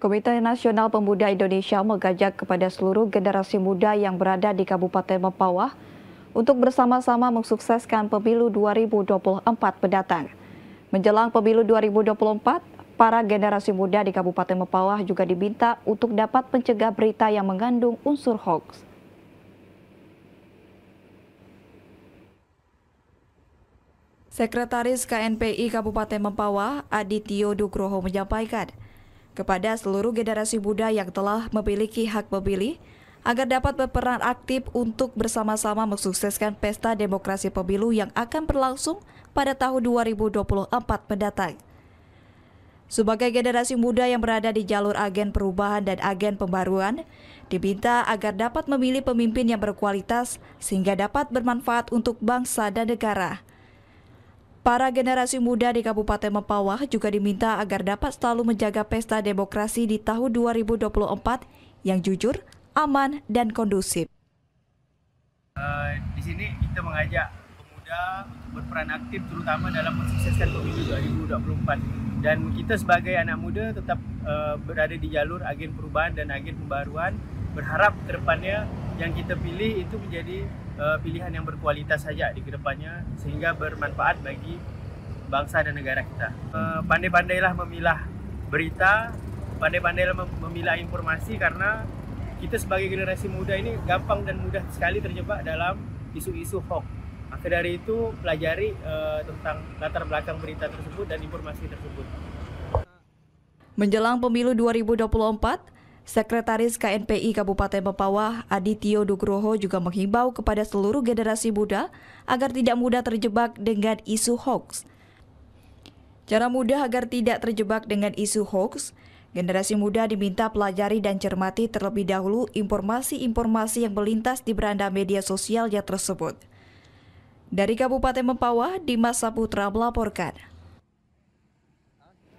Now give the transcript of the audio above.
Komite Nasional Pemuda Indonesia mengajak kepada seluruh generasi muda yang berada di Kabupaten Mempawah untuk bersama-sama mensukseskan pemilu 2024 mendatang. Menjelang pemilu 2024, para generasi muda di Kabupaten Mempawah juga diminta untuk dapat mencegah berita yang mengandung unsur hoax. Sekretaris KNPI Kabupaten Mempawah, Adityo Dukroho menyampaikan, kepada seluruh generasi muda yang telah memiliki hak memilih agar dapat berperan aktif untuk bersama-sama mensukseskan pesta demokrasi pemilu yang akan berlangsung pada tahun 2024 mendatang. Sebagai generasi muda yang berada di jalur agen perubahan dan agen pembaruan, diminta agar dapat memilih pemimpin yang berkualitas sehingga dapat bermanfaat untuk bangsa dan negara. Para generasi muda di Kabupaten Mempawah juga diminta agar dapat selalu menjaga pesta demokrasi di tahun 2024 yang jujur, aman, dan kondusif. Uh, di sini kita mengajak pemuda untuk berperan aktif terutama dalam mensukseskan pemilu 2024 dan kita sebagai anak muda tetap uh, berada di jalur agen perubahan dan agen pembaruan berharap kedepannya yang kita pilih itu menjadi uh, pilihan yang berkualitas saja di kedepannya sehingga bermanfaat bagi bangsa dan negara kita. Uh, pandai-pandailah memilah berita, pandai-pandailah mem memilah informasi karena kita sebagai generasi muda ini gampang dan mudah sekali terjebak dalam isu-isu hoax. Maka dari itu pelajari uh, tentang latar belakang berita tersebut dan informasi tersebut. Menjelang pemilu 2024, Sekretaris KNPI Kabupaten Mempawah, Adityo Dugroho juga menghimbau kepada seluruh generasi muda agar tidak mudah terjebak dengan isu hoax. Cara mudah agar tidak terjebak dengan isu hoax, Generasi muda diminta pelajari dan cermati terlebih dahulu informasi-informasi yang melintas di beranda media sosial yang tersebut. Dari Kabupaten Mempawah, Dimas Saputra melaporkan.